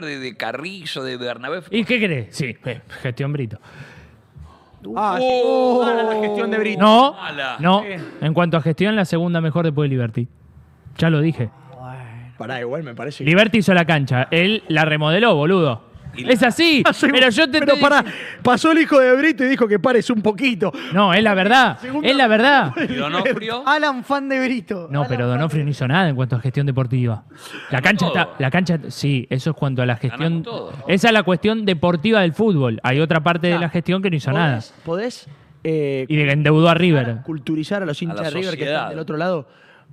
de, Carrillo, de Bernabé. ¿Y qué crees? Sí, eh, gestión Brito. Ah, sí. Oh. Ah, la gestión de Brito. No, no. En cuanto a gestión, la segunda mejor después de Liberty. Ya lo dije. para igual me parece. Liberty hizo la cancha. Él la remodeló, boludo. Es así. Ah, pero yo te pero pasó el hijo de Brito y dijo que pares un poquito. No, es la verdad. es la verdad. Donofrio. Alan fan de Brito. No, pero Donofrio no hizo nada en cuanto a gestión deportiva. La cancha está. La cancha, sí, eso es cuanto a la gestión. Esa es la cuestión deportiva del fútbol. Hay otra parte de la gestión que no hizo nada. ¿Podés, eh, Y endeudó a River. culturizar a los hinchas de River que están del otro lado?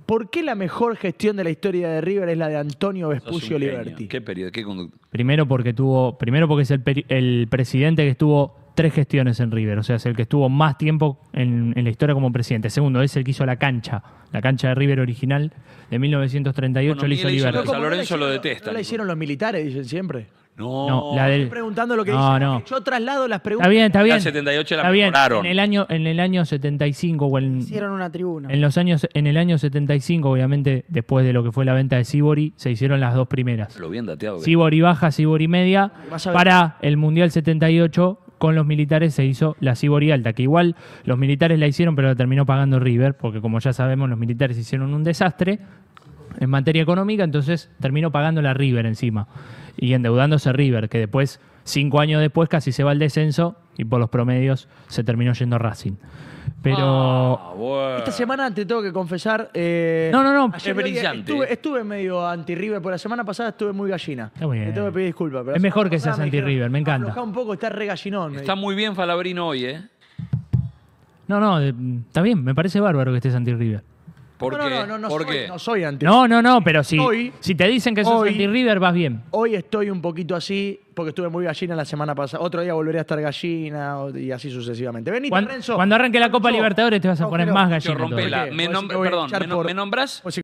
¿Por qué la mejor gestión de la historia de River es la de Antonio Vespucio Liberti? ¿Qué periodo? ¿Qué Primero porque tuvo, primero porque es el, presidente que estuvo tres gestiones en River, o sea, es el que estuvo más tiempo en, la historia como presidente. Segundo, es el que hizo la cancha, la cancha de River original de 1938, bueno, San Lorenzo lo detesta. No la hicieron los militares, dicen siempre. No, no la preguntando lo que Yo traslado las preguntas. Está bien, está bien. En el año en el año 75 o en, hicieron una tribuna. En los años en el año 75, obviamente, después de lo que fue la venta de Sibori, se hicieron las dos primeras. Lo bien dateado. Sibori baja, Sibori media para el Mundial 78 con los militares se hizo la Sibori alta, que igual los militares la hicieron, pero la terminó pagando River, porque como ya sabemos, los militares hicieron un desastre, en materia económica, entonces terminó pagando la River encima y endeudándose River, que después, cinco años después, casi se va al descenso y por los promedios se terminó yendo Racing. Pero. Ah, Esta semana te tengo que confesar. Eh, no, no, no. Estuve, medio anti-River, por la semana pasada estuve muy gallina. Está bien. Te tengo que pedir disculpas. Pero es mejor que seas anti-River, me, me, encanta. un poco, está re Está muy bien Falabrino hoy, ¿eh? No, no, eh, está bien, me parece bárbaro que estés anti-River no, No, no, no, soy, no soy No, no, no, pero si, si te dicen que sos anti-River, vas bien. Hoy estoy un poquito así, porque estuve muy gallina la semana pasada. Otro día volveré a estar gallina y así sucesivamente. vení cuando, Renzo. Cuando arranque la Copa Libertadores te vas a poner más gallina. Me, perdón, me, nombras?